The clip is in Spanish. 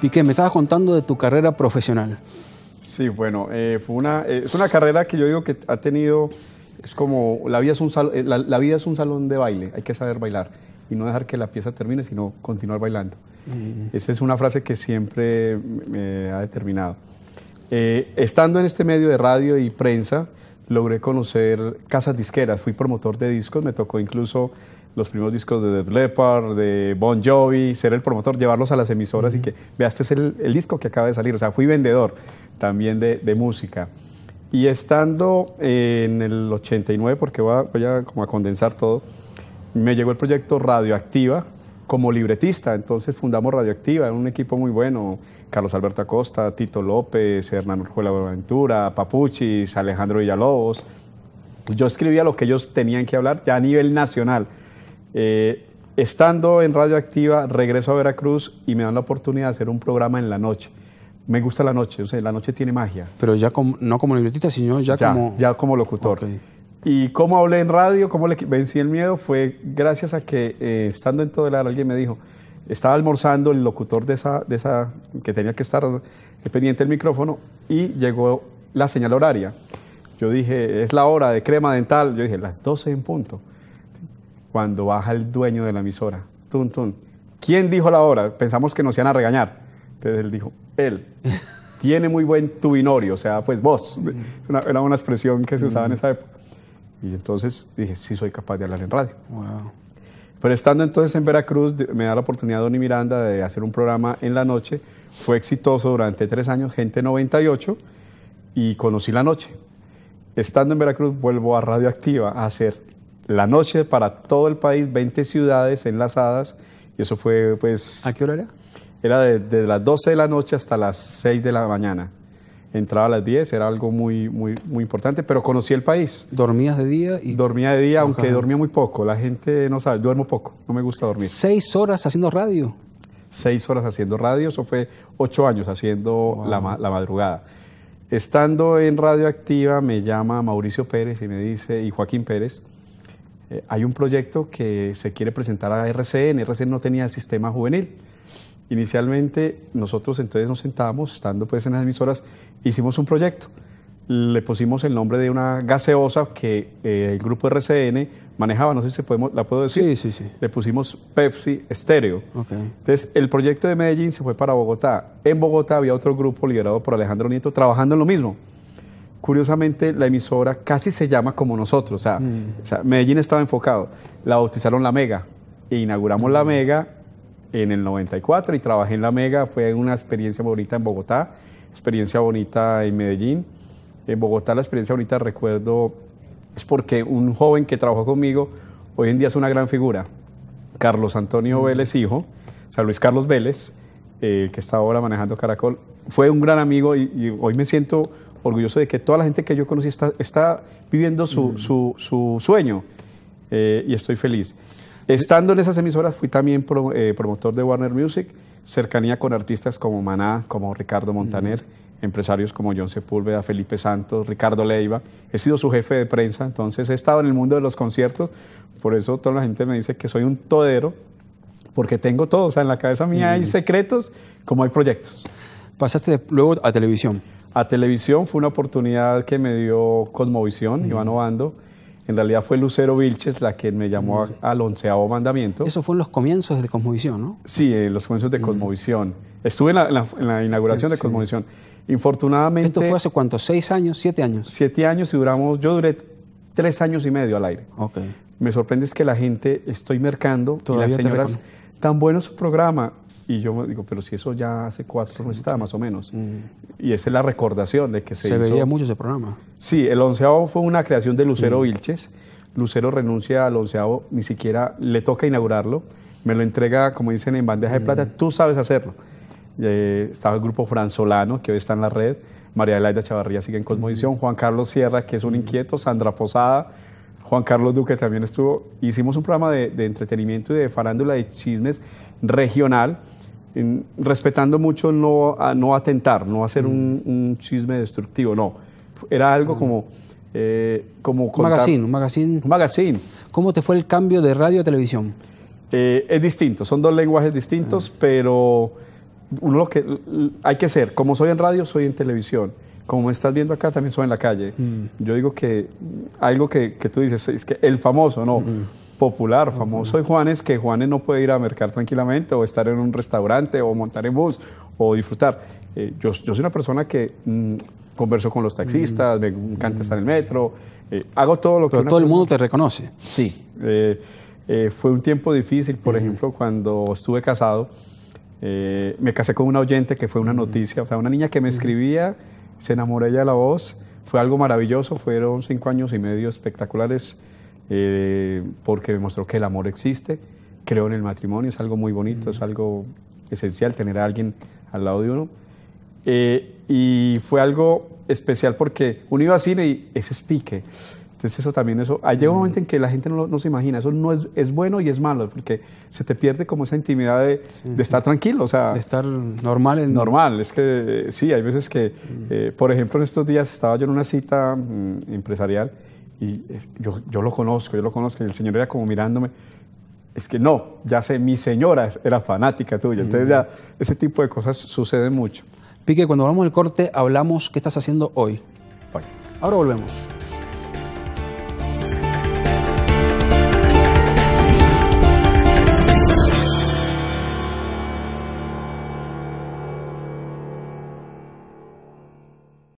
Piqué, me estabas contando de tu carrera profesional. Sí, bueno, eh, fue una, eh, es una carrera que yo digo que ha tenido, es como, la vida es, un eh, la, vida es un salón de baile, hay que saber bailar y no dejar que la pieza termine, sino continuar bailando. Mm. Esa es una frase que siempre me, ha determinado. estando en este medio de radio y prensa, logré conocer casas disqueras, fui promotor de discos, me tocó incluso los primeros discos de Def Leopard, de Bon Jovi, ser el promotor, llevarlos a las emisoras y que, vea, este es el, disco que acaba de salir, o sea, fui vendedor también de, música. Y estando en el 89, porque voy como a condensar todo, me llegó el proyecto Radioactiva, como libretista. Entonces fundamos Radioactiva, un equipo muy bueno. Carlos Alberto Acosta, Tito López, Hernán Urjuela Buenaventura, Papuchis, Alejandro Villalobos. Yo escribía lo que ellos tenían que hablar ya a nivel nacional. Eh, estando en Radioactiva, regreso a Veracruz y me dan la oportunidad de hacer un programa en la noche. Me gusta la noche, o sea, la noche tiene magia. Pero ya como, no como libretista, sino ya, como... locutor. ¿Y cómo hablé en radio? ¿Cómo le vencí el miedo? Fue gracias a que eh, estando en todo el área alguien me dijo, estaba almorzando el locutor de esa, de esa que tenía que estar eh, pendiente del micrófono y llegó la señal horaria. Yo dije, es la hora de crema dental. Yo dije, las 12 en punto. Cuando baja el dueño de la emisora, tun, tun. ¿Quién dijo la hora? Pensamos que nos iban a regañar. Entonces él dijo, él. Tiene muy buen tubinorio, o sea, pues vos. Mm. era una expresión que se usaba en mm. esa época. Y entonces dije, sí soy capaz de hablar en radio. Pero estando entonces en Veracruz, me da la oportunidad Donny Miranda de hacer un programa en la noche. Fue exitoso durante tres años, Gente 98, y conocí la noche. Estando en Veracruz, vuelvo a Radioactiva a hacer la noche para todo el país, 20 ciudades enlazadas. Y eso fue, pues. ¿A qué hora era? Era desde de las 12 de la noche hasta las 6 de la mañana entraba a las 10, era algo muy, muy, muy importante, pero conocí el país. ¿Dormías de día? Y... Dormía de día, aunque dormía muy poco. La gente no sabe, duermo poco, no me gusta dormir. ¿Seis horas haciendo radio? Seis horas haciendo radio, eso fue ocho años haciendo la, madrugada. Estando en Radioactiva me llama Mauricio Pérez y me dice, y Joaquín Pérez, eh, hay un proyecto que se quiere presentar a RCN, RCN no tenía sistema juvenil. Inicialmente nosotros entonces nos sentamos, estando pues en las emisoras, hicimos un proyecto. Le pusimos el nombre de una gaseosa que eh, el grupo RCN manejaba, no sé si podemos, la puedo decir. Sí, sí, sí. Le pusimos Pepsi Estéreo. Entonces el proyecto de Medellín se fue para Bogotá. En Bogotá había otro grupo liderado por Alejandro Nieto trabajando en lo mismo curiosamente la emisora casi se llama como nosotros, o sea, mm. Medellín estaba enfocado. La bautizaron La Mega e inauguramos La mm. Mega en el 94 y trabajé en La Mega. Fue una experiencia bonita en Bogotá, experiencia bonita en Medellín. En Bogotá la experiencia bonita recuerdo es porque un joven que trabajó conmigo hoy en día es una gran figura. Carlos Antonio Vélez, hijo, o sea, Luis Carlos Vélez, el que está ahora manejando Caracol, fue un gran amigo y, hoy me siento orgulloso de que toda la gente que yo conocí está, viviendo su, sueño eh, y estoy feliz. Estando en esas emisoras, fui también eh, promotor de Warner Music, cercanía con artistas como Maná, como Ricardo Montaner, empresarios como John Sepúlveda, Felipe Santos, Ricardo Leiva. He sido su jefe de prensa, entonces he estado en el mundo de los conciertos, por eso toda la gente me dice que soy un todero, porque tengo todo, o sea, en la cabeza mía hay secretos como hay proyectos. Pasaste luego a televisión. A televisión fue una oportunidad que me dio Cosmovisión, Iván Obando en realidad fue Lucero Vilches la que me llamó mm. al onceavo mandamiento. Eso fue en los comienzos de Cosmovisión, ¿no? Sí, en los comienzos de mm. Cosmovisión. Estuve en la, inauguración de Cosmovisión. Infortunadamente... ¿Esto fue hace cuánto? ¿Seis años? ¿Siete años? Siete años y duramos... Yo duré tres años y medio al aire. Ok. Me sorprende es que la gente, estoy mercando, Todavía y las señoras, tan bueno su programa, y yo digo, pero si eso ya hace cuatro no está, más o menos. Mm. Y esa es la recordación de que se, se veía mucho ese programa. Sí, el onceavo fue una creación de Lucero mm. Vilches. Lucero renuncia al onceavo, ni siquiera le toca inaugurarlo. Me lo entrega, como dicen, en bandeja de mm. plata. Tú sabes hacerlo. Eh, estaba el grupo Franzolano, que hoy está en la red. María Elaida Chavarría sigue en Cosmovisión. Juan Carlos Sierra, que es un inquieto. Sandra Posada. Juan Carlos Duque también estuvo. Hicimos un programa de, de entretenimiento y de farándula de chismes regional respetando mucho no, no atentar, no hacer mm. un, chisme destructivo, no. Era algo mm. como... Eh, como un magazine, un magazine. ¿Cómo te fue el cambio de radio a televisión? Eh, es distinto, son dos lenguajes distintos, ah. pero uno lo que hay que ser, como soy en radio, soy en televisión. Como estás viendo acá, también soy en la calle. Mm. Yo digo que algo que, tú dices es que el famoso, no popular, famoso y Juanes, que Juanes no puede ir a mercar tranquilamente o estar en un restaurante o montar en bus o disfrutar. Eh, yo, soy una persona que mm, converso con los taxistas, me encanta estar en el metro, eh, hago todo lo Pero que... todo el mundo te reconoce. Sí. Eh, fue un tiempo difícil, por ejemplo, cuando estuve casado, me casé con una oyente que fue una noticia, o una niña que me escribía, se enamoró ella de la voz, fue algo maravilloso, fueron cinco años y medio espectaculares eh, porque demostró que el amor existe. Creo en el matrimonio, es algo muy bonito, es algo esencial tener a alguien al lado de uno. Eh, y fue algo especial porque uno iba a cine y ese es pique. Entonces eso también, eso, hay un momento en que la gente no, no se imagina, eso no es, es, bueno y es malo, porque se te pierde como esa intimidad de, estar tranquilo, o sea... De estar normal. Es normal, es que eh, sí, hay veces que, eh, por ejemplo, en estos días estaba yo en una cita mm, empresarial y yo, yo, lo conozco, yo lo conozco, y el Señor era como mirándome, es que no, ya sé, mi señora era fanática tuya, entonces ya ese tipo de cosas sucede mucho. Pique, cuando vamos al corte, hablamos qué estás haciendo hoy. Ahora volvemos.